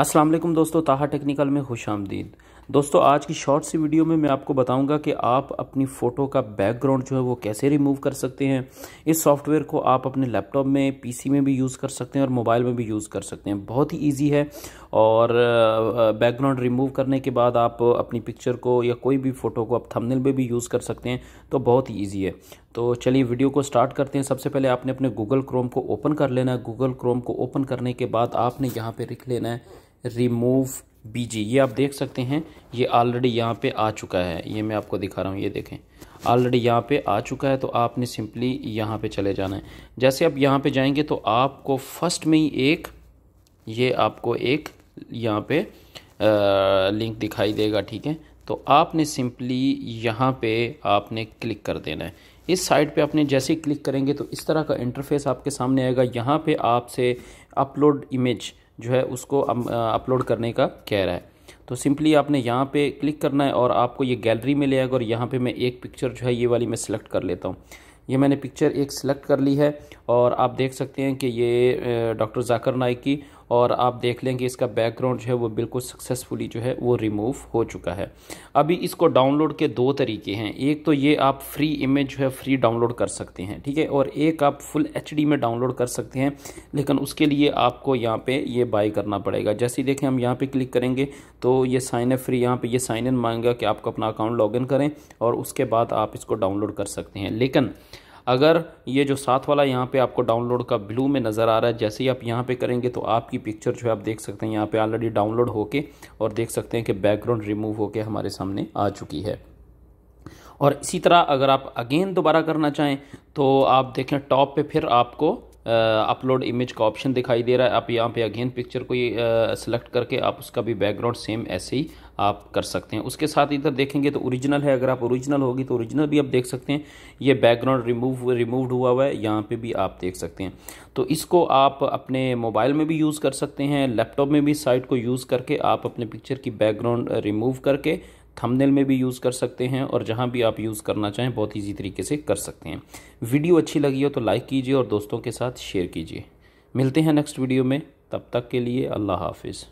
अस्सलाम वालेकुम दोस्तों ताहा टेक्निकल में खुश आमदीद दोस्तों आज की शॉर्ट सी वीडियो में मैं आपको बताऊंगा कि आप अपनी फ़ोटो का बैकग्राउंड जो है वो कैसे रिमूव कर सकते हैं इस सॉफ्टवेयर को आप अपने लैपटॉप में पीसी में भी यूज़ कर सकते हैं और मोबाइल में भी यूज़ कर सकते हैं बहुत ही ईजी है और बैकग्राउंड रिमूव करने के बाद आप अपनी पिक्चर को या कोई भी फ़ोटो को आप थंबनेल में भी यूज़ कर सकते हैं तो बहुत ही ईजी है तो चलिए वीडियो को स्टार्ट करते हैं सबसे पहले आपने अपने गूगल क्रोम को ओपन कर लेना है गूगल क्रोम को ओपन करने के बाद आपने यहाँ पर लिख लेना है रिमूव बीजी ये आप देख सकते हैं ये ऑलरेडी यहाँ पे आ चुका है ये मैं आपको दिखा रहा हूँ ये देखें ऑलरेडी यहाँ पे आ चुका है तो आपने सिंपली यहाँ पे चले जाना है जैसे आप यहाँ पे जाएंगे तो आपको फर्स्ट में ही एक ये आपको एक यहाँ पे आ, लिंक दिखाई देगा ठीक है तो आपने सिंपली यहाँ पे आपने क्लिक कर देना है इस साइट पे आपने जैसे ही क्लिक करेंगे तो इस तरह का इंटरफेस आपके सामने आएगा यहाँ पे आपसे अपलोड इमेज जो है उसको अपलोड करने का कह रहा है तो सिंपली आपने यहाँ पे क्लिक करना है और आपको ये गैलरी में ले आएगा और यहाँ पे मैं एक पिक्चर जो है ये वाली मैं सिलेक्ट कर लेता हूँ ये मैंने पिक्चर एक सिलेक्ट कर ली है और आप देख सकते हैं कि ये डॉक्टर जाकर नाइक की और आप देख लें कि इसका बैकग्राउंड जो है वो बिल्कुल सक्सेसफुली जो है वो रिमूव हो चुका है अभी इसको डाउनलोड के दो तरीके हैं एक तो ये आप फ्री इमेज जो है फ्री डाउनलोड कर सकते हैं ठीक है और एक आप फुल एच में डाउनलोड कर सकते हैं लेकिन उसके लिए आपको यहाँ पर ये बाई करना पड़ेगा जैसे देखें हम यहाँ पर क्लिक करेंगे तो ये साइन इन फ्री यहाँ पर यह साइन इन मांगेगा कि आपको अपना अकाउंट लॉगिन करें और उसके बाद आप इसको डाउनलोड कर सकते हैं लेकिन अगर ये जो साथ वाला यहाँ पे आपको डाउनलोड का ब्लू में नज़र आ रहा है जैसे ही आप यहाँ पे करेंगे तो आपकी पिक्चर जो है आप देख सकते हैं यहाँ पे ऑलरेडी डाउनलोड होके और देख सकते हैं कि बैकग्राउंड रिमूव होके हमारे सामने आ चुकी है और इसी तरह अगर आप अगेन दोबारा करना चाहें तो आप देखें टॉप पर फिर आपको अपलोड इमेज का ऑप्शन दिखाई दे रहा है आप यहाँ पे अगेन पिक्चर को ये सिलेक्ट करके आप उसका भी बैकग्राउंड सेम ऐसे ही आप कर सकते हैं उसके साथ इधर देखेंगे तो ओरिजिनल है अगर आप ओरिजिनल होगी तो ओरिजिनल भी आप देख सकते हैं ये बैकग्राउंड रिमूव रिमूव्ड हुआ हुआ है यहाँ पे भी आप देख सकते हैं तो इसको आप अपने मोबाइल में भी यूज़ कर सकते हैं लैपटॉप में भी साइट को यूज़ करके आप अपने पिक्चर की बैकग्राउंड रिमूव करके थंबनेल में भी यूज़ कर सकते हैं और जहाँ भी आप यूज़ करना चाहें बहुत ईजी तरीके से कर सकते हैं वीडियो अच्छी लगी हो तो लाइक कीजिए और दोस्तों के साथ शेयर कीजिए मिलते हैं नेक्स्ट वीडियो में तब तक के लिए अल्लाह हाफिज़